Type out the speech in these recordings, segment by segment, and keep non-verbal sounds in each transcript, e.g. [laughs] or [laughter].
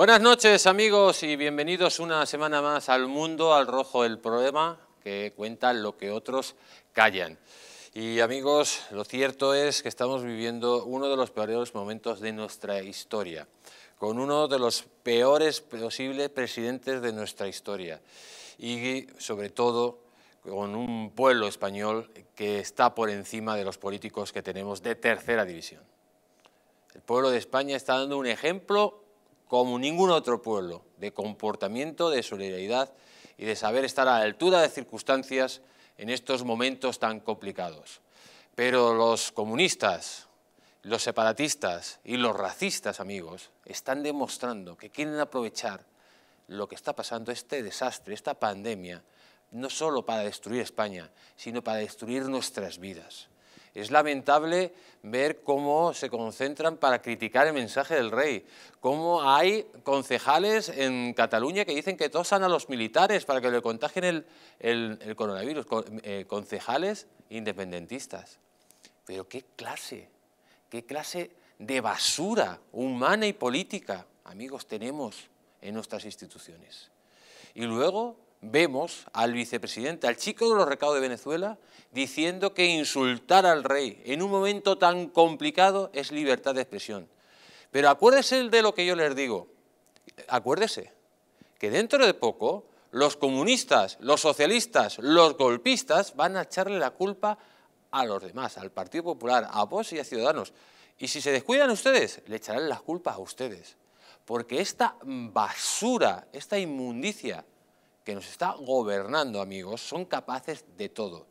Buenas noches amigos y bienvenidos una semana más al mundo, al rojo del problema, que cuenta lo que otros callan. Y amigos, lo cierto es que estamos viviendo uno de los peores momentos de nuestra historia, con uno de los peores posibles presidentes de nuestra historia y sobre todo con un pueblo español que está por encima de los políticos que tenemos de tercera división. El pueblo de España está dando un ejemplo como ningún otro pueblo, de comportamiento, de solidaridad y de saber estar a la altura de circunstancias en estos momentos tan complicados. Pero los comunistas, los separatistas y los racistas, amigos, están demostrando que quieren aprovechar lo que está pasando, este desastre, esta pandemia, no solo para destruir España, sino para destruir nuestras vidas. Es lamentable ver cómo se concentran para criticar el mensaje del rey, cómo hay concejales en Cataluña que dicen que tosan a los militares para que le contagien el, coronavirus, eh, concejales independentistas. Pero qué clase, qué clase de basura humana y política, amigos, tenemos en nuestras instituciones. Y luego vemos al vicepresidente, al chico de los recados de Venezuela, diciendo que insultar al rey en un momento tan complicado es libertad de expresión. Pero acuérdese de lo que yo les digo, acuérdese, que dentro de poco los comunistas, los socialistas, los golpistas van a echarle la culpa a los demás, al Partido Popular, a vos y a Ciudadanos. Y si se descuidan ustedes, le echarán las culpas a ustedes. Porque esta basura, esta inmundicia que nos está gobernando, amigos, son capaces de todo,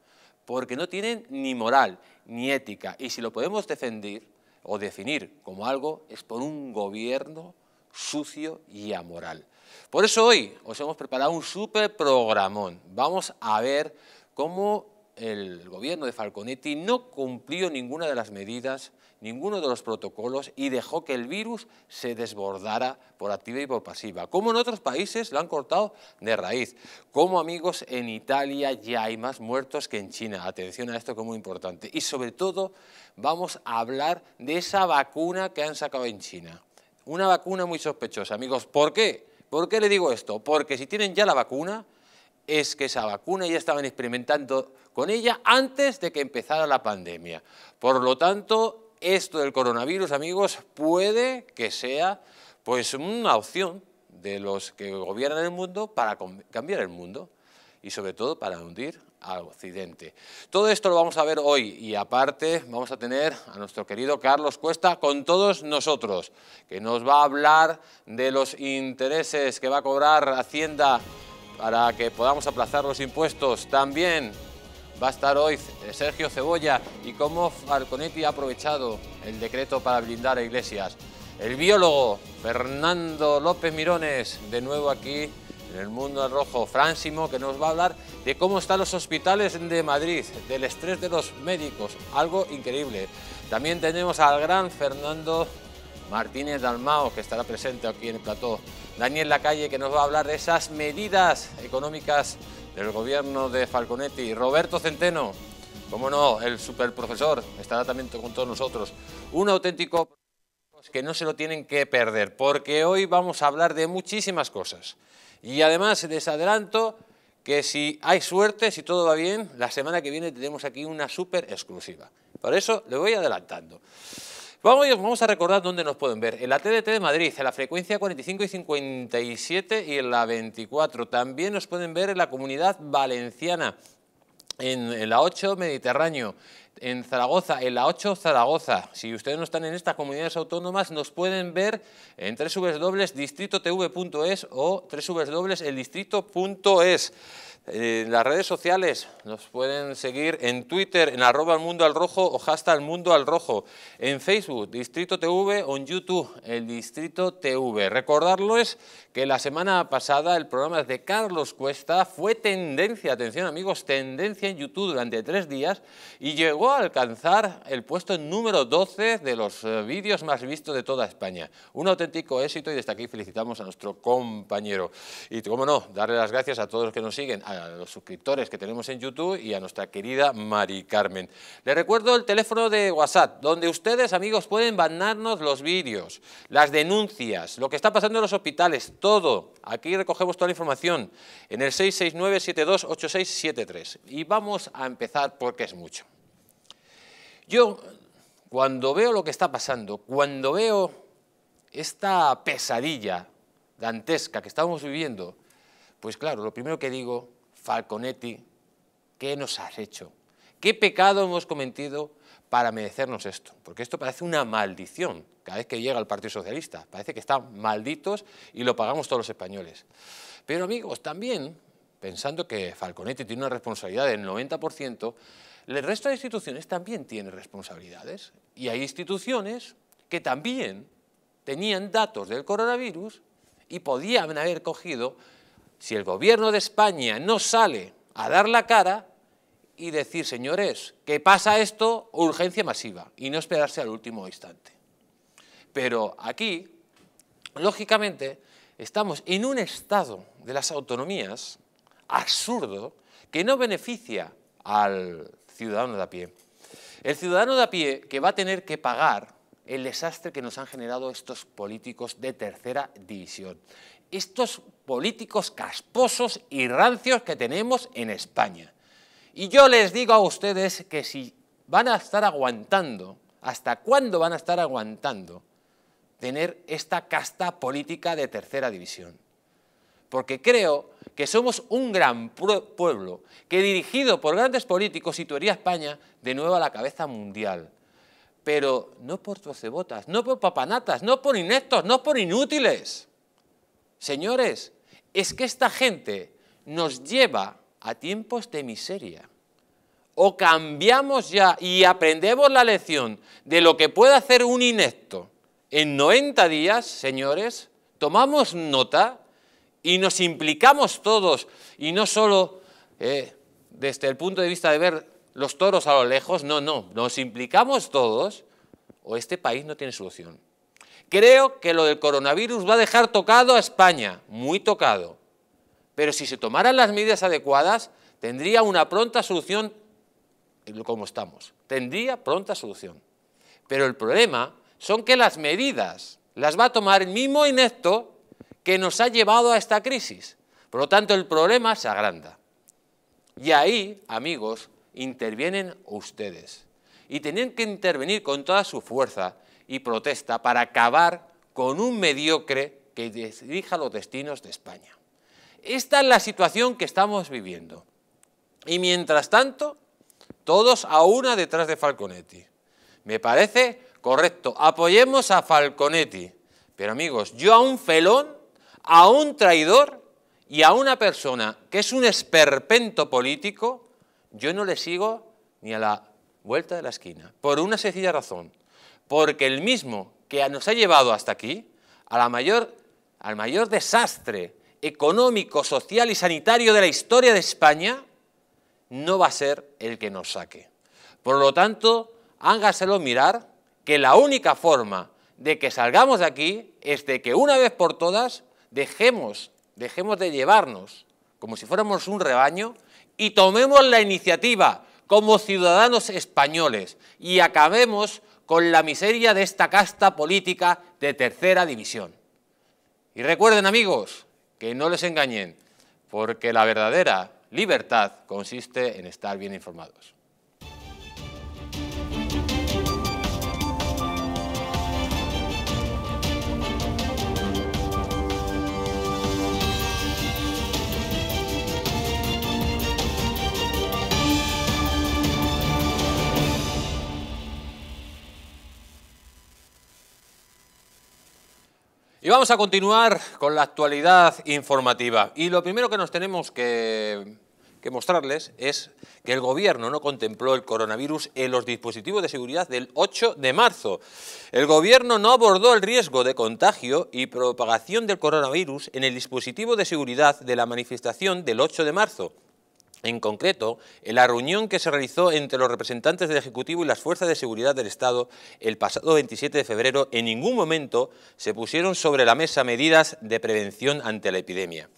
porque no tienen ni moral, ni ética, y si lo podemos defender o definir como algo, es por un gobierno sucio y amoral. Por eso hoy os hemos preparado un super programón. Vamos a ver cómo el gobierno de Falconetti no cumplió ninguna de las medidas ninguno de los protocolos y dejó que el virus se desbordara por activa y por pasiva. Como en otros países lo han cortado de raíz. Como amigos, en Italia ya hay más muertos que en China. Atención a esto que es muy importante. Y sobre todo vamos a hablar de esa vacuna que han sacado en China. Una vacuna muy sospechosa, amigos. ¿Por qué? ¿Por qué le digo esto? Porque si tienen ya la vacuna, es que esa vacuna ya estaban experimentando con ella antes de que empezara la pandemia. Por lo tanto, esto del coronavirus, amigos, puede que sea pues una opción de los que gobiernan el mundo para cambiar el mundo y sobre todo para hundir a Occidente. Todo esto lo vamos a ver hoy y aparte vamos a tener a nuestro querido Carlos Cuesta con todos nosotros, que nos va a hablar de los intereses que va a cobrar Hacienda para que podamos aplazar los impuestos. También va a estar hoy eh, Sergio Cebolla y cómo Falconetti ha aprovechado el decreto para blindar a Iglesias. El biólogo Fernando López Mirones, de nuevo aquí en el Mundo Rojo, Fransimo, que nos va a hablar de cómo están los hospitales de Madrid, del estrés de los médicos, algo increíble. También tenemos al gran Fernando Martínez Dalmao, que estará presente aquí en el plató. Daniel Lacalle, que nos va a hablar de esas medidas económicas el gobierno de Falconetti, Roberto Centeno, como no, el superprofesor, estará también con todos nosotros. Un auténtico que no se lo tienen que perder, porque hoy vamos a hablar de muchísimas cosas. Y además les adelanto que si hay suerte, si todo va bien, la semana que viene tenemos aquí una super exclusiva. Por eso le voy adelantando. Vamos, a recordar dónde nos pueden ver. En la TDT de Madrid, en la frecuencia 45 y 57 y en la 24. También nos pueden ver en la comunidad valenciana, en la 8 Mediterráneo, en Zaragoza, en la 8 Zaragoza. Si ustedes no están en estas comunidades autónomas, nos pueden ver en www.distritotv.es o www.eldistrito.es. En eh, las redes sociales nos pueden seguir en Twitter, en arroba el mundo al rojo o hasta el mundo al rojo. En Facebook, Distrito TV o en YouTube, el Distrito TV. Recordarles que la semana pasada el programa de Carlos Cuesta fue tendencia, atención amigos, tendencia en YouTube durante tres días y llegó a alcanzar el puesto número 12 de los eh, vídeos más vistos de toda España. Un auténtico éxito y desde aquí felicitamos a nuestro compañero. Y como no, darle las gracias a todos los que nos siguen, a los suscriptores que tenemos en YouTube y a nuestra querida Mari Carmen. ...le recuerdo el teléfono de WhatsApp, donde ustedes, amigos, pueden mandarnos los vídeos, las denuncias, lo que está pasando en los hospitales, todo. Aquí recogemos toda la información en el 669-728673. Y vamos a empezar porque es mucho. Yo, cuando veo lo que está pasando, cuando veo esta pesadilla dantesca que estamos viviendo, pues claro, lo primero que digo Falconetti, ¿qué nos has hecho? ¿Qué pecado hemos cometido para merecernos esto? Porque esto parece una maldición cada vez que llega el Partido Socialista. Parece que están malditos y lo pagamos todos los españoles. Pero amigos, también, pensando que Falconetti tiene una responsabilidad del 90%, el resto de instituciones también tiene responsabilidades. Y hay instituciones que también tenían datos del coronavirus y podían haber cogido si el gobierno de España no sale a dar la cara y decir, señores, que pasa esto, urgencia masiva, y no esperarse al último instante. Pero aquí, lógicamente, estamos en un estado de las autonomías absurdo que no beneficia al ciudadano de a pie. El ciudadano de a pie que va a tener que pagar el desastre que nos han generado estos políticos de tercera división estos políticos casposos y rancios que tenemos en España. Y yo les digo a ustedes que si van a estar aguantando, ¿hasta cuándo van a estar aguantando tener esta casta política de tercera división? Porque creo que somos un gran pueblo que dirigido por grandes políticos situaría a España de nuevo a la cabeza mundial. Pero no por trocebotas, no por papanatas, no por ineptos, no por inútiles Señores, es que esta gente nos lleva a tiempos de miseria. O cambiamos ya y aprendemos la lección de lo que puede hacer un inecto en 90 días, señores, tomamos nota y nos implicamos todos, y no solo eh, desde el punto de vista de ver los toros a lo lejos, no, no, nos implicamos todos, o este país no tiene solución. Creo que lo del coronavirus va a dejar tocado a España, muy tocado. Pero si se tomaran las medidas adecuadas, tendría una pronta solución, como estamos, tendría pronta solución. Pero el problema son que las medidas las va a tomar el mismo inecto que nos ha llevado a esta crisis. Por lo tanto, el problema se agranda. Y ahí, amigos, intervienen ustedes. Y tienen que intervenir con toda su fuerza y protesta para acabar con un mediocre que dirija los destinos de España. Esta es la situación que estamos viviendo. Y mientras tanto, todos a una detrás de Falconetti. Me parece correcto, apoyemos a Falconetti. Pero amigos, yo a un felón, a un traidor y a una persona que es un esperpento político, yo no le sigo ni a la vuelta de la esquina, por una sencilla razón porque el mismo que nos ha llevado hasta aquí, a la mayor, al mayor desastre económico, social y sanitario de la historia de España, no va a ser el que nos saque. Por lo tanto, hágaselo mirar que la única forma de que salgamos de aquí es de que una vez por todas dejemos, dejemos de llevarnos como si fuéramos un rebaño y tomemos la iniciativa como ciudadanos españoles y acabemos con la miseria de esta casta política de tercera división. Y recuerden amigos, que no les engañen, porque la verdadera libertad consiste en estar bien informados. Y vamos a continuar con la actualidad informativa. Y lo primero que nos tenemos que, mostrarles es que el Gobierno no contempló el coronavirus en los dispositivos de seguridad del 8 de marzo. El Gobierno no abordó el riesgo de contagio y propagación del coronavirus en el dispositivo de seguridad de la manifestación del 8 de marzo en concreto, en la reunión que se realizó entre los representantes del Ejecutivo y las fuerzas de seguridad del Estado el pasado 27 de febrero, en ningún momento se pusieron sobre la mesa medidas de prevención ante la epidemia.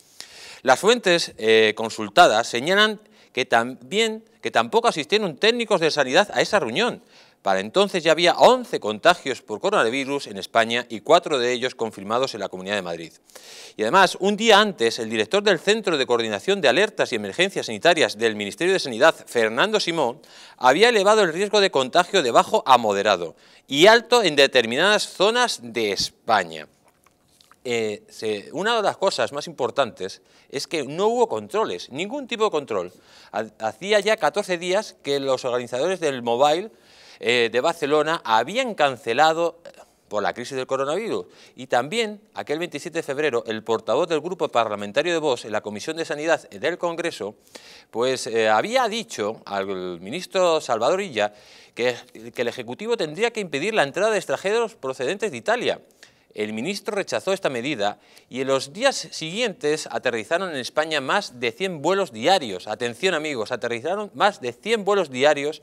Las fuentes eh, consultadas señalan que tampoco asistieron técnicos de sanidad a esa reunión, para entonces ya había 11 contagios por coronavirus en España y cuatro de ellos confirmados en la Comunidad de Madrid. Y además, un día antes, el director del Centro de Coordinación de Alertas y Emergencias Sanitarias del Ministerio de Sanidad, Fernando Simón, había elevado el riesgo de contagio de bajo a moderado y alto en determinadas zonas de España. Eh, una de las cosas más importantes es que no hubo controles, ningún tipo de control. Hacía ya 14 días que los organizadores del mobile eh, de Barcelona habían cancelado eh, por la crisis del coronavirus. Y también, aquel 27 de febrero, el portavoz del grupo parlamentario de Vox en la Comisión de Sanidad del Congreso, pues eh, había dicho al ministro Salvador Illa que, que el Ejecutivo tendría que impedir la entrada de extranjeros procedentes de Italia. El ministro rechazó esta medida y en los días siguientes aterrizaron en España más de 100 vuelos diarios. Atención amigos, aterrizaron más de 100 vuelos diarios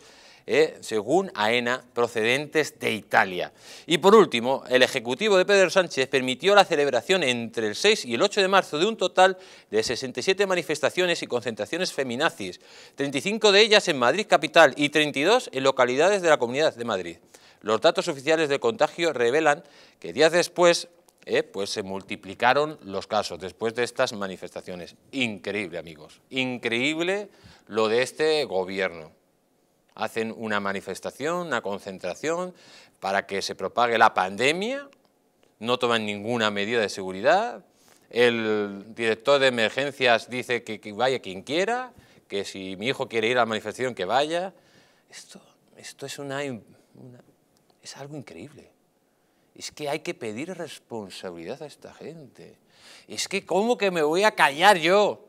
¿eh? según AENA, procedentes de Italia. Y por último, el Ejecutivo de Pedro Sánchez permitió la celebración entre el 6 y el 8 de marzo de un total de 67 manifestaciones y concentraciones feminazis, 35 de ellas en Madrid capital y 32 en localidades de la Comunidad de Madrid. Los datos oficiales de contagio revelan que días después ¿eh? pues se multiplicaron los casos después de estas manifestaciones. Increíble, amigos, increíble lo de este gobierno hacen una manifestación, una concentración para que se propague la pandemia, no toman ninguna medida de seguridad, el director de emergencias dice que, vaya quien quiera, que si mi hijo quiere ir a la manifestación que vaya. Esto, esto es, es algo increíble. Es que hay que pedir responsabilidad a esta gente. Es que cómo que me voy a callar yo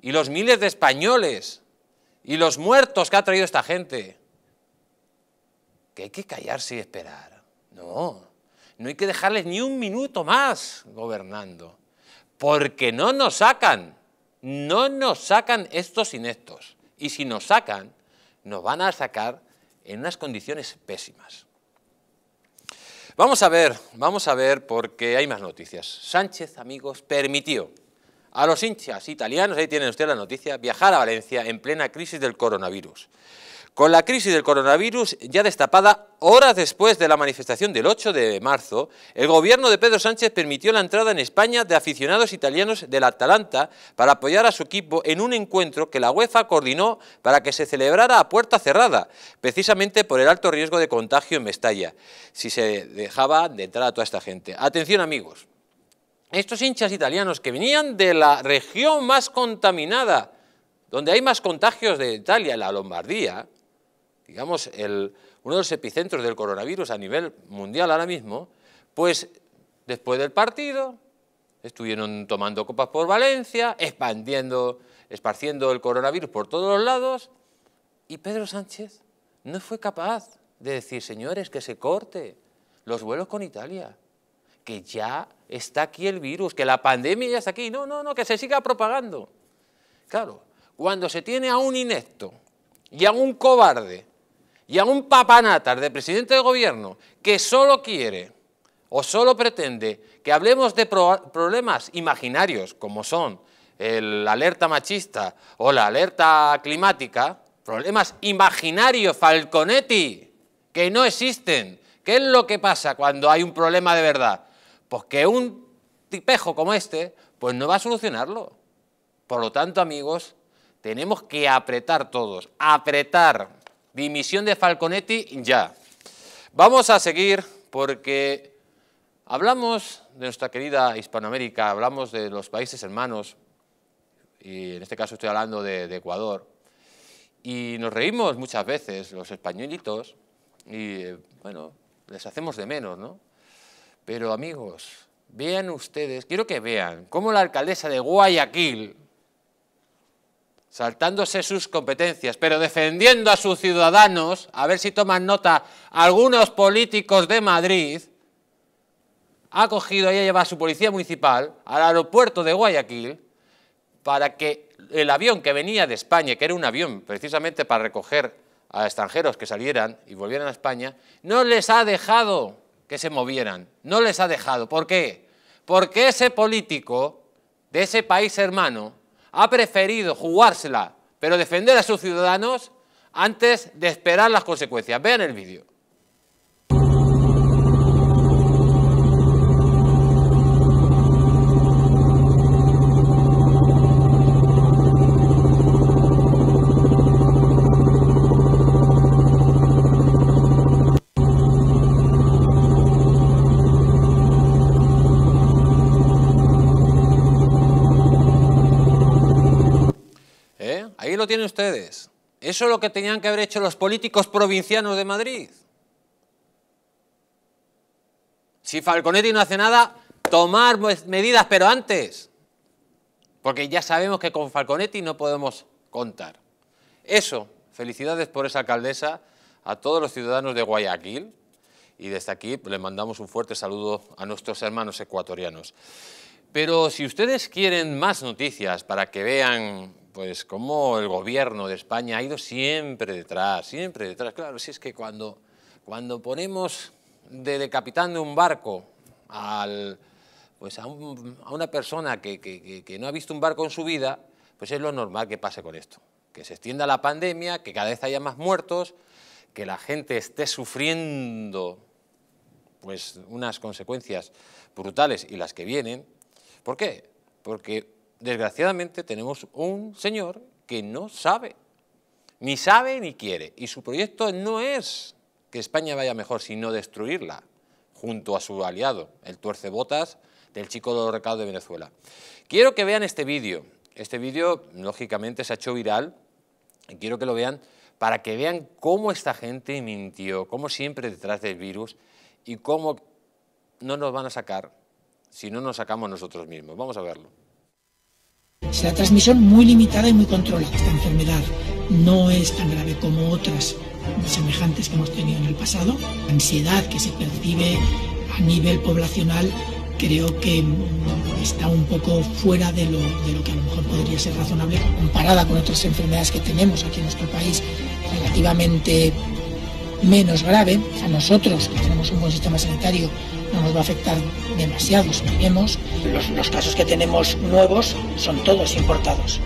y los miles de españoles y los muertos que ha traído esta gente. Que hay que callarse y esperar. No, no hay que dejarles ni un minuto más gobernando. Porque no nos sacan, no nos sacan estos inestos, Y si nos sacan, nos van a sacar en unas condiciones pésimas. Vamos a ver, vamos a ver porque hay más noticias. Sánchez, amigos, permitió a los hinchas italianos, ahí tienen ustedes la noticia, viajar a Valencia en plena crisis del coronavirus. Con la crisis del coronavirus ya destapada, horas después de la manifestación del 8 de marzo, el gobierno de Pedro Sánchez permitió la entrada en España de aficionados italianos del Atalanta para apoyar a su equipo en un encuentro que la UEFA coordinó para que se celebrara a puerta cerrada, precisamente por el alto riesgo de contagio en Mestalla, si se dejaba de entrar a toda esta gente. Atención amigos, estos hinchas italianos que venían de la región más contaminada, donde hay más contagios de Italia, la Lombardía, digamos, uno de los epicentros del coronavirus a nivel mundial ahora mismo, pues después del partido estuvieron tomando copas por Valencia, expandiendo, esparciendo el coronavirus por todos los lados, y Pedro Sánchez no fue capaz de decir, señores, que se corte los vuelos con Italia, que ya está aquí el virus, que la pandemia ya está aquí. No, no, no, que se siga propagando. Claro, cuando se tiene a un inecto y a un cobarde y a un papanatas de presidente de gobierno que solo quiere o solo pretende que hablemos de problemas imaginarios como son la alerta machista o la alerta climática, problemas imaginarios, Falconetti, que no existen. ¿Qué es lo que pasa cuando hay un problema de verdad? Porque pues un tipejo como este, pues no va a solucionarlo. Por lo tanto, amigos, tenemos que apretar todos, apretar. Dimisión de Falconetti ya. Vamos a seguir porque hablamos de nuestra querida Hispanoamérica, hablamos de los países hermanos, y en este caso estoy hablando de, de Ecuador, y nos reímos muchas veces los españolitos y, eh, bueno, les hacemos de menos, ¿no? Pero amigos, vean ustedes, quiero que vean cómo la alcaldesa de Guayaquil, saltándose sus competencias, pero defendiendo a sus ciudadanos, a ver si toman nota algunos políticos de Madrid, ha cogido y ha llevado a su policía municipal al aeropuerto de Guayaquil para que el avión que venía de España, que era un avión precisamente para recoger a extranjeros que salieran y volvieran a España, no les ha dejado que se movieran. No les ha dejado. ¿Por qué? Porque ese político de ese país hermano ha preferido jugársela, pero defender a sus ciudadanos antes de esperar las consecuencias. Vean el vídeo. tienen ustedes. Eso es lo que tenían que haber hecho los políticos provincianos de Madrid. Si Falconetti no hace nada, tomar pues, medidas, pero antes. Porque ya sabemos que con Falconetti no podemos contar. Eso, felicidades por esa alcaldesa, a todos los ciudadanos de Guayaquil. Y desde aquí le mandamos un fuerte saludo a nuestros hermanos ecuatorianos. Pero si ustedes quieren más noticias para que vean pues como el gobierno de España ha ido siempre detrás, siempre detrás. Claro, si es que cuando, cuando ponemos de, capitán de un barco al, pues a, una persona que, que, no ha visto un barco en su vida, pues es lo normal que pase con esto. Que se extienda la pandemia, que cada vez haya más muertos, que la gente esté sufriendo pues unas consecuencias brutales y las que vienen. ¿Por qué? Porque desgraciadamente tenemos un señor que no sabe, ni sabe ni quiere, y su proyecto no es que España vaya mejor, sino destruirla, junto a su aliado, el tuercebotas del chico de los recados de Venezuela. Quiero que vean este vídeo, este vídeo lógicamente se ha hecho viral, y quiero que lo vean para que vean cómo esta gente mintió, cómo siempre detrás del virus, y cómo no nos van a sacar si no nos sacamos nosotros mismos. Vamos a verlo la transmisión muy limitada y muy controlada. Esta enfermedad no es tan grave como otras semejantes que hemos tenido en el pasado. La ansiedad que se percibe a nivel poblacional creo que está un poco fuera de lo, de lo que a lo mejor podría ser razonable comparada con otras enfermedades que tenemos aquí en nuestro país relativamente menos grave. A nosotros, que tenemos un buen sistema sanitario, no nos va a afectar demasiado, no Los, los casos que tenemos nuevos son todos importados.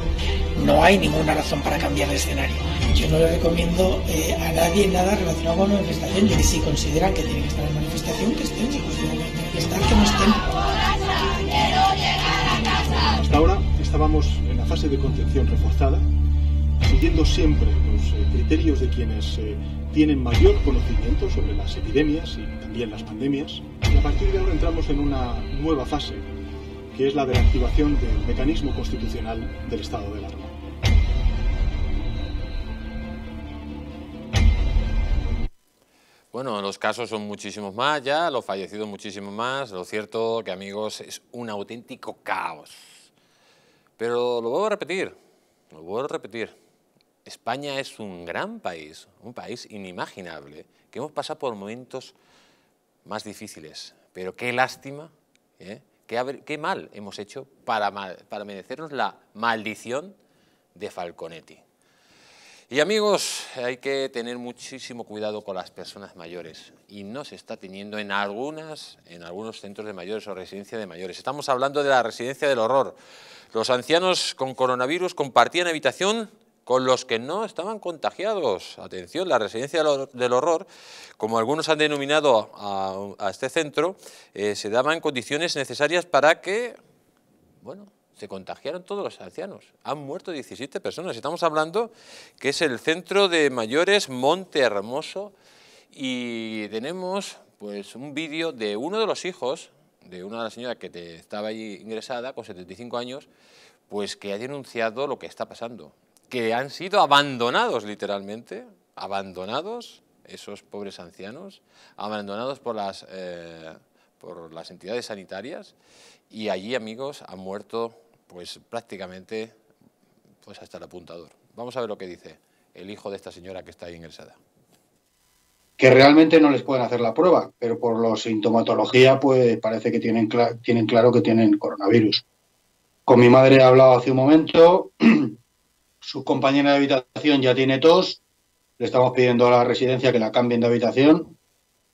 No hay ninguna razón para cambiar de escenario. Yo no le recomiendo eh, a nadie nada relacionado con una manifestación. que si consideran que tienen que estar en manifestación, que estén. Si consideran que tienen que estar, no estén. Hasta ahora estábamos en la fase de contención reforzada siguiendo siempre los eh, criterios de quienes eh, tienen mayor conocimiento sobre las epidemias y también las pandemias. Y a partir de ahora entramos en una nueva fase, que es la de la activación del mecanismo constitucional del estado de alarma. Bueno, los casos son muchísimos más ya, los fallecidos muchísimos más. Lo cierto que, amigos, es un auténtico caos. Pero lo vuelvo a repetir, lo vuelvo a repetir. España es un gran país, un país inimaginable, que hemos pasado por momentos más difíciles, pero qué lástima, ¿eh? qué, mal hemos hecho para, merecernos la maldición de Falconetti. Y amigos, hay que tener muchísimo cuidado con las personas mayores y no se está teniendo en, algunas, en algunos centros de mayores o residencia de mayores. Estamos hablando de la residencia del horror. Los ancianos con coronavirus compartían habitación con los que no estaban contagiados. Atención, la residencia del horror, como algunos han denominado a, este centro, eh, se daban condiciones necesarias para que, bueno, se contagiaron todos los ancianos. Han muerto 17 personas. Estamos hablando que es el centro de mayores Monte Hermoso y tenemos pues un vídeo de uno de los hijos, de una de las señoras que estaba ahí ingresada con 75 años, pues que ha denunciado lo que está pasando que han sido abandonados literalmente, abandonados, esos pobres ancianos, abandonados por las, eh, por las entidades sanitarias y allí, amigos, han muerto pues prácticamente pues hasta el apuntador. Vamos a ver lo que dice el hijo de esta señora que está ahí ingresada. Que realmente no les pueden hacer la prueba, pero por la sintomatología pues parece que tienen, tienen claro que tienen coronavirus. Con mi madre he hablado hace un momento, su compañera de habitación ya tiene tos, le estamos pidiendo a la residencia que la cambien de habitación.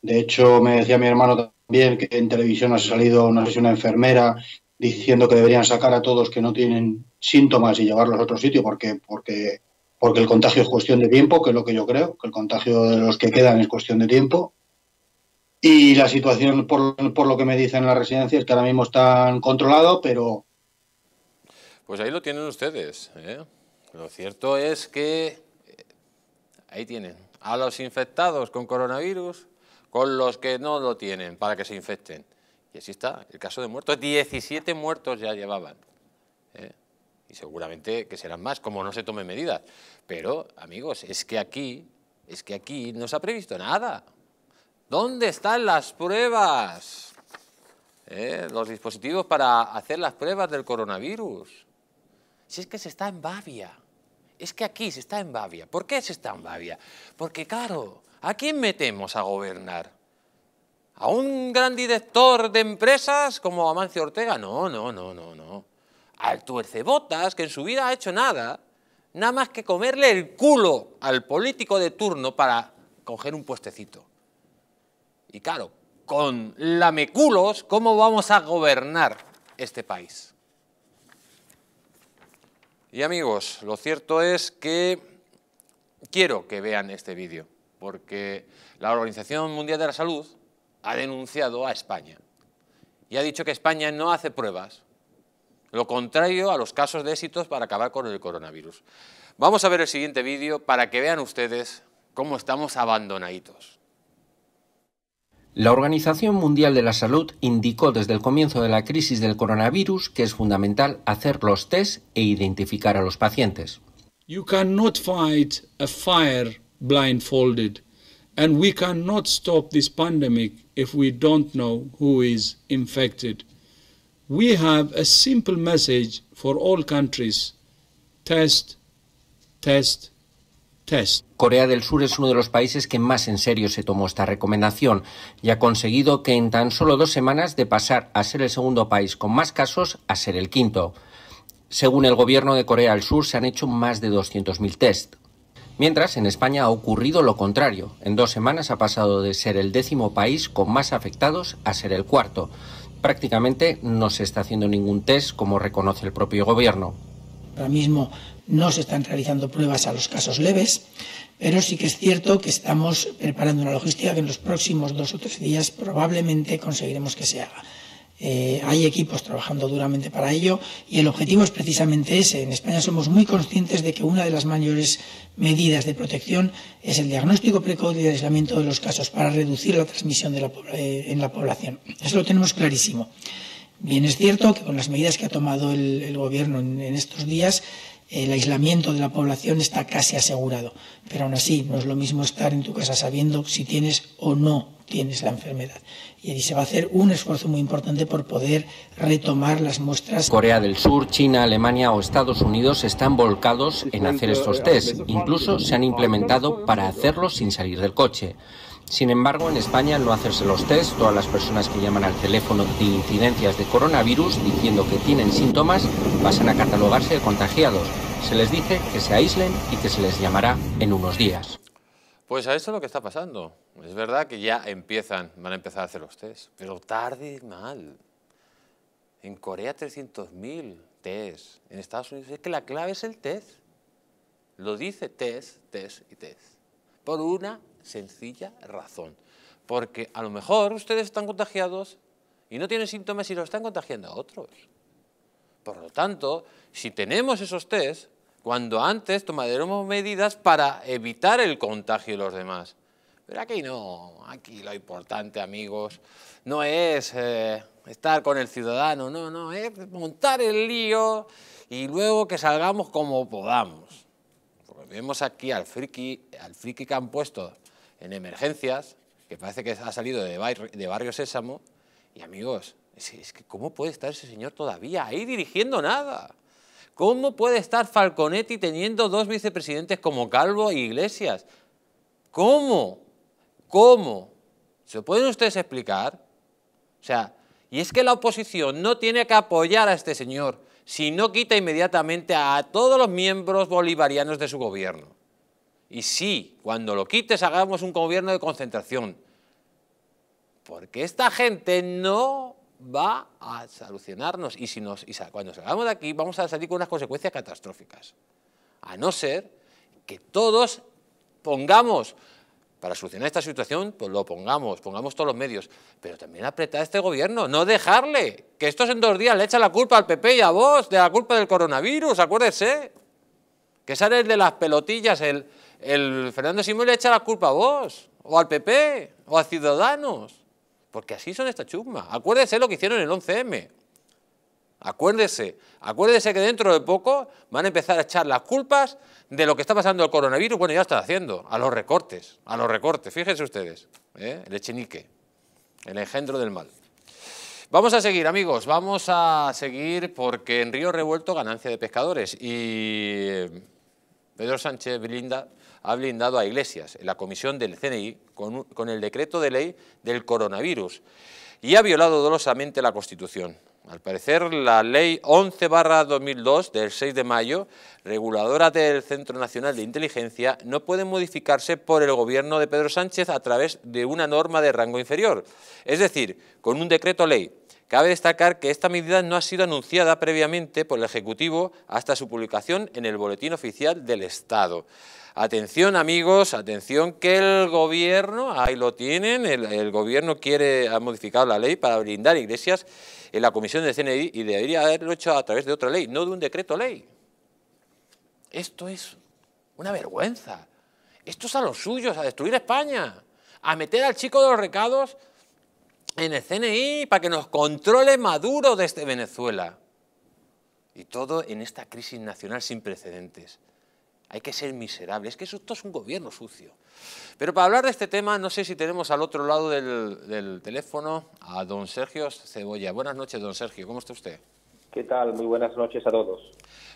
De hecho, me decía mi hermano también que en televisión ha salido, una sesión enfermera, diciendo que deberían sacar a todos que no tienen síntomas y llevarlos a otro sitio porque, porque, porque el contagio es cuestión de tiempo, que es lo que yo creo, que el contagio de los que quedan es cuestión de tiempo. Y la situación, por, lo que me dicen en las residencias, que ahora mismo están controlado, pero... Pues ahí lo tienen ustedes. ¿eh? Lo cierto es que eh, ahí tienen a los infectados con coronavirus con los que no lo tienen para que se infecten. Y así está, el caso de muertos, 17 muertos ya llevaban. ¿eh? Y seguramente que serán más, como no se tomen medidas. Pero, amigos, es que aquí, es que aquí no se ha previsto nada. ¿Dónde están las pruebas? ¿Eh? Los dispositivos para hacer las pruebas del coronavirus. Si es que se está en Bavia. Es que aquí se está en Bavia. ¿Por qué se está en Bavia? Porque claro, ¿a quién metemos a gobernar? ¿A un gran director de empresas como Amancio Ortega? No, no, no, no, no. Al tuercebotas, que en su vida ha hecho nada, nada más que comerle el culo al político de turno para coger un puestecito. Y claro, con lameculos, ¿cómo vamos a gobernar este país? Y amigos, lo cierto es que quiero que vean este vídeo, porque la Organización Mundial de la Salud ha denunciado a España y ha dicho que España no hace pruebas, lo contrario a los casos de éxitos para acabar con el coronavirus. Vamos a ver el siguiente vídeo para que vean ustedes cómo estamos abandonaditos. La Organización Mundial de la Salud indicó desde el comienzo de la crisis del coronavirus que es fundamental hacer los test e identificar a los pacientes. You cannot fight a fire blindfolded and we cannot stop this pandemic if we don't know who is infected. We have a simple message for all countries. Test, test, Corea del Sur es uno de los países que más en serio se tomó esta recomendación y ha conseguido que en tan solo dos semanas de pasar a ser el segundo país con más casos a ser el quinto. Según el gobierno de Corea del Sur se han hecho más de 200.000 test. Mientras, en España ha ocurrido lo contrario. En dos semanas ha pasado de ser el décimo país con más afectados a ser el cuarto. Prácticamente no se está haciendo ningún test, como reconoce el propio gobierno. Ahora mismo no se están realizando pruebas a los casos leves, pero sí que es cierto que estamos preparando una logística que en los próximos dos o tres días probablemente conseguiremos que se haga. Eh, hay equipos trabajando duramente para ello y el objetivo es precisamente ese. En España somos muy conscientes de que una de las mayores medidas de protección es el diagnóstico precoz y el aislamiento de los casos para reducir la transmisión eh, en la población. Eso lo tenemos clarísimo. Bien es cierto que con las medidas que ha tomado el, Gobierno en estos días el aislamiento de la población está casi asegurado. Pero aún así, no es lo mismo estar en tu casa sabiendo si tienes o no tienes la enfermedad. Y se va a hacer un esfuerzo muy importante por poder retomar las muestras. Corea del Sur, China, Alemania o Estados Unidos están volcados en hacer estos tests. Incluso se han implementado para hacerlo sin salir del coche. Sin embargo, en España, al no hacerse los test, todas las personas que llaman al teléfono de incidencias de coronavirus diciendo que tienen síntomas pasan a catalogarse de contagiados. Se les dice que se aíslen y que se les llamará en unos días. Pues a esto es lo que está pasando. Es verdad que ya empiezan, van a empezar a hacer los test, pero tarde y mal. En Corea 300.000 test, en Estados Unidos es que la clave es el test. Lo dice test, test y test. Por una sencilla razón. Porque a lo mejor ustedes están contagiados y no tienen síntomas y lo están contagiando a otros. Por lo tanto, si tenemos esos test, cuando antes tomaremos medidas para evitar el contagio de los demás. Pero aquí no, aquí lo importante, amigos, no es eh, estar con el ciudadano, no, no, es montar el lío y luego que salgamos como podamos vemos aquí al friki, al friki que han puesto en emergencias, que parece que ha salido de barrio, de barrio Sésamo, y amigos, es, que ¿cómo puede estar ese señor todavía ahí dirigiendo nada? ¿Cómo puede estar Falconetti teniendo dos vicepresidentes como Calvo e Iglesias? ¿Cómo? ¿Cómo? ¿Se lo pueden ustedes explicar? O sea, y es que la oposición no tiene que apoyar a este señor, si no quita inmediatamente a todos los miembros bolivarianos de su gobierno. Y sí, cuando lo quites hagamos un gobierno de concentración. Porque esta gente no va a solucionarnos y, si nos, y cuando salgamos de aquí vamos a salir con unas consecuencias catastróficas. A no ser que todos pongamos para solucionar esta situación, pues lo pongamos, pongamos todos los medios, pero también apretar a este gobierno, no dejarle, que estos en dos días le echa la culpa al PP y a vos de la culpa del coronavirus, acuérdese, que sale de las pelotillas, el, Fernando Simón le echa la culpa a vos, o al PP, o a Ciudadanos, porque así son estas chusma, acuérdese lo que hicieron en el 11M, acuérdese, acuérdese que dentro de poco van a empezar a echar las culpas de lo que está pasando el coronavirus, bueno, ya está haciendo, a los recortes, a los recortes, fíjense ustedes, ¿eh? el echenique, el engendro del mal. Vamos a seguir, amigos, vamos a seguir porque en Río Revuelto ganancia de pescadores y eh, Pedro Sánchez blinda, ha blindado a Iglesias en la comisión del CNI con, con el decreto de ley del coronavirus y ha violado dolosamente la Constitución. Al parecer, la Ley 11-2002 del 6 de mayo, reguladora del Centro Nacional de Inteligencia, no puede modificarse por el gobierno de Pedro Sánchez a través de una norma de rango inferior, es decir, con un decreto ley. Cabe destacar que esta medida no ha sido anunciada previamente por el Ejecutivo hasta su publicación en el Boletín Oficial del Estado. Atención amigos, atención que el gobierno, ahí lo tienen, el, gobierno quiere, ha modificado la ley para brindar iglesias en la comisión de CNI y debería haberlo hecho a través de otra ley, no de un decreto ley. Esto es una vergüenza. Esto es a los suyos, a destruir España, a meter al chico de los recados en el CNI para que nos controle Maduro desde Venezuela. Y todo en esta crisis nacional sin precedentes. Hay que ser miserable. Es que esto es un gobierno sucio. Pero para hablar de este tema, no sé si tenemos al otro lado del, teléfono a don Sergio Cebolla. Buenas noches, don Sergio. ¿Cómo está usted? ¿Qué tal? Muy buenas noches a todos.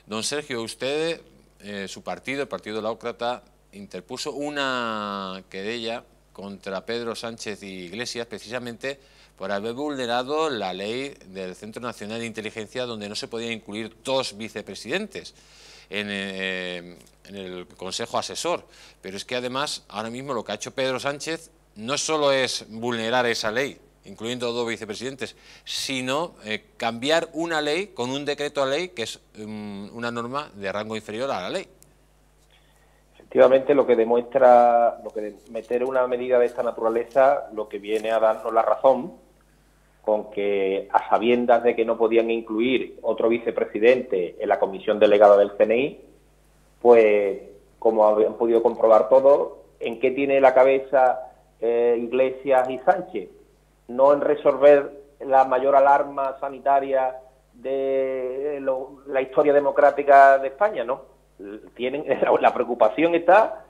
Don Sergio, usted, eh, su partido, el Partido laócrata interpuso una querella contra Pedro Sánchez y Iglesias precisamente por haber vulnerado la ley del Centro Nacional de Inteligencia donde no se podían incluir dos vicepresidentes. Eh, en, el Consejo Asesor. Pero es que además ahora mismo lo que ha hecho Pedro Sánchez no solo es vulnerar esa ley, incluyendo dos vicepresidentes, sino eh, cambiar una ley con un decreto a ley que es mm, una norma de rango inferior a la ley. Efectivamente, lo que demuestra, lo que meter una medida de esta naturaleza, lo que viene a darnos la razón con que a sabiendas de que no podían incluir otro vicepresidente en la comisión delegada del CNI, pues como habían podido comprobar todos, ¿en qué tiene la cabeza eh, Iglesias y Sánchez? No en resolver la mayor alarma sanitaria de la historia democrática de España, ¿no? Tienen, [laughs] la preocupación está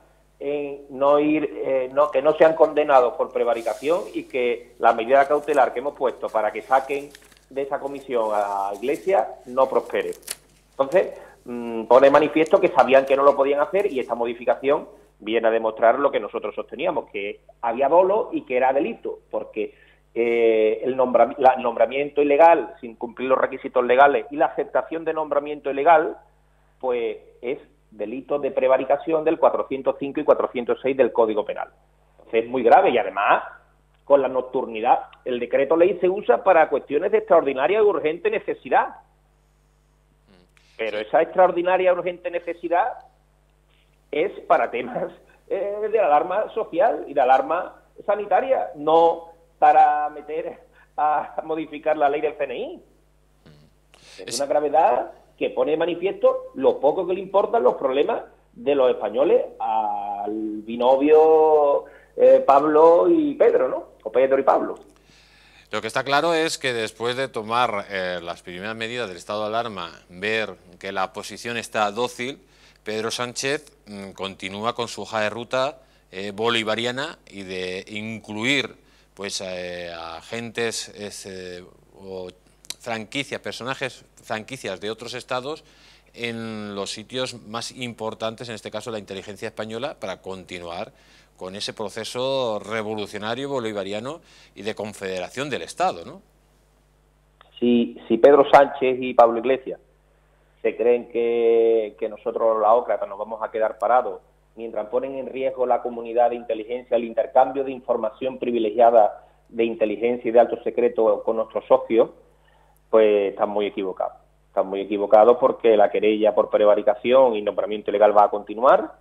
en no ir, eh, que no sean condenados por prevaricación y que la medida cautelar que hemos puesto para que saquen de esa comisión a la Iglesia no prospere. Entonces, mm, pone manifiesto que sabían que no lo podían hacer y esta modificación viene a demostrar lo que nosotros sosteníamos, que había dolo y que era delito, porque eh, el nombramiento ilegal sin cumplir los requisitos legales y la aceptación de nombramiento ilegal, pues es delitos de prevaricación del 405 y 406 del Código Penal. es muy grave y además con la nocturnidad. El decreto ley se usa para cuestiones de extraordinaria y urgente necesidad. Mm. Pero esa extraordinaria urgente necesidad es para temas eh, de alarma social y de alarma sanitaria, no para meter a modificar la ley del CNI. Mm. Es una gravedad que pone de manifiesto lo poco que le importan los problemas de los españoles al binomio eh, Pablo y Pedro, ¿no? O Pedro y Pablo. Lo que está claro es que después de tomar eh, las primeras medidas del estado de alarma, ver que la posición está dócil, Pedro Sánchez mm, continúa con su hoja de ruta eh, bolivariana y de incluir pues agentes franquicias, personajes franquicias de otros estados en los sitios más importantes, en este caso la inteligencia española, para continuar con ese proceso revolucionario bolivariano y de confederación del Estado, ¿no? Si, Pedro Sánchez y Pablo Iglesias se creen que, nosotros, la Ócrata, nos vamos a quedar parados mientras ponen en riesgo la comunidad de inteligencia, el intercambio de información privilegiada de inteligencia y de alto secreto con nuestros socios, pues están muy equivocados. Están muy equivocados porque la querella por prevaricación y nombramiento ilegal va a continuar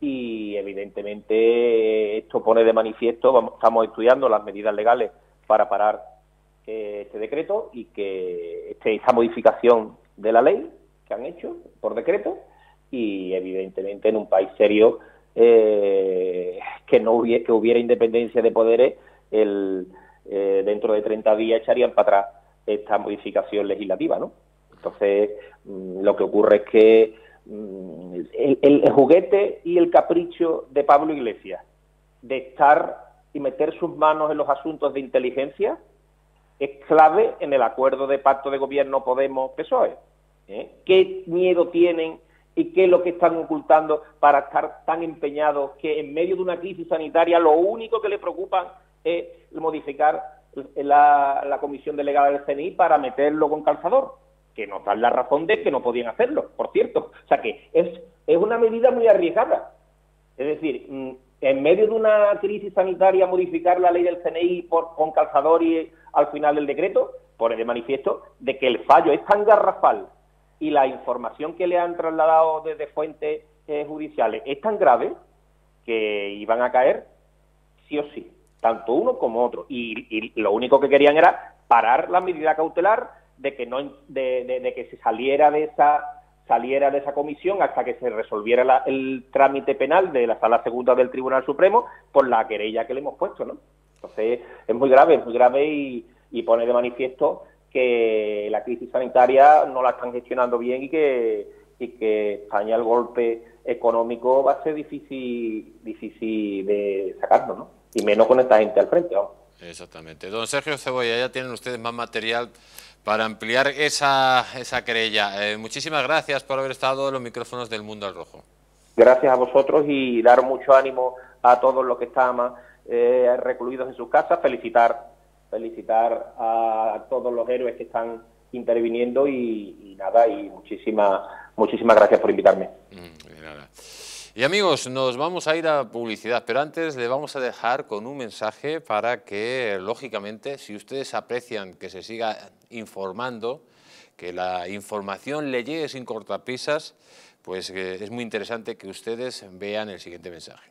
y evidentemente esto pone de manifiesto, vamos, estamos estudiando las medidas legales para parar eh, este decreto y que este, esta modificación de la ley que han hecho por decreto y evidentemente en un país serio eh, que no hubiera, independencia de poderes el, eh, dentro de 30 días echarían para atrás esta modificación legislativa, ¿no? Entonces, mm, lo que ocurre es que mm, el, juguete y el capricho de Pablo Iglesias de estar y meter sus manos en los asuntos de inteligencia es clave en el acuerdo de pacto de gobierno Podemos-PSOE. ¿eh? ¿Qué miedo tienen y qué es lo que están ocultando para estar tan empeñados que en medio de una crisis sanitaria lo único que le preocupa es modificar la, comisión delegada del CNI para meterlo con calzador, que nos dan la razón de que no podían hacerlo, por cierto. O sea que es, una medida muy arriesgada. Es decir, mm, en medio de una crisis sanitaria modificar la ley del CNI con calzador y eh, al final del decreto pone de manifiesto de que el fallo es tan garrafal y la información que le han trasladado desde fuentes eh, judiciales es tan grave que iban a caer sí o sí tanto uno como otro. Y, lo único que querían era parar la medida cautelar de que no de, que se saliera de esa saliera de esa comisión hasta que se resolviera el trámite penal de la sala segunda del Tribunal Supremo por la querella que le hemos puesto, ¿no? Entonces es muy grave, es muy grave y, y pone de manifiesto que la crisis sanitaria no la están gestionando bien y que, y que España el golpe económico va a ser difícil, difícil de sacarlo, ¿no? y menos con esta gente al frente. Exactamente. Don Sergio Cebolla, ya tienen ustedes más material para ampliar esa, esa querella. Eh, muchísimas gracias por haber estado en los micrófonos del Mundo al Rojo. Gracias a vosotros y dar mucho ánimo a todos los que están eh, recluidos en sus casas. Felicitar, felicitar a, todos los héroes que están interviniendo y, nada, y muchísimas muchísimas gracias por invitarme. Mm, y amigos, nos vamos a ir a publicidad, pero antes le vamos a dejar con un mensaje para que, lógicamente, si ustedes aprecian que se siga informando, que la información le llegue sin cortapisas, pues eh, es muy interesante que ustedes vean el siguiente mensaje.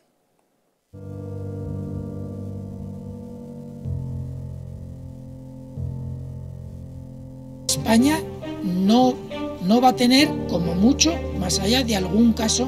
España no, va a tener, como mucho, más allá de algún caso,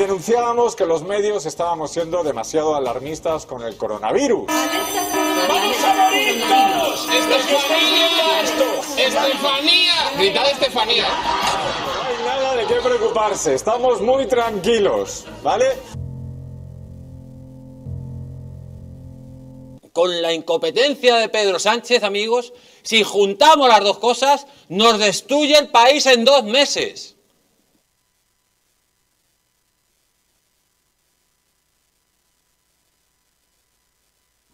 denunciábamos que los medios estábamos siendo demasiado alarmistas con el coronavirus. ¡Vamos a morir todos! ¡Estefanía! ¡Estefanía! Gritad Estefanía. No hay nada de qué preocuparse, estamos muy tranquilos, ¿vale? Con la incompetencia de Pedro Sánchez, amigos, si juntamos las dos cosas, nos destruye el país en dos meses.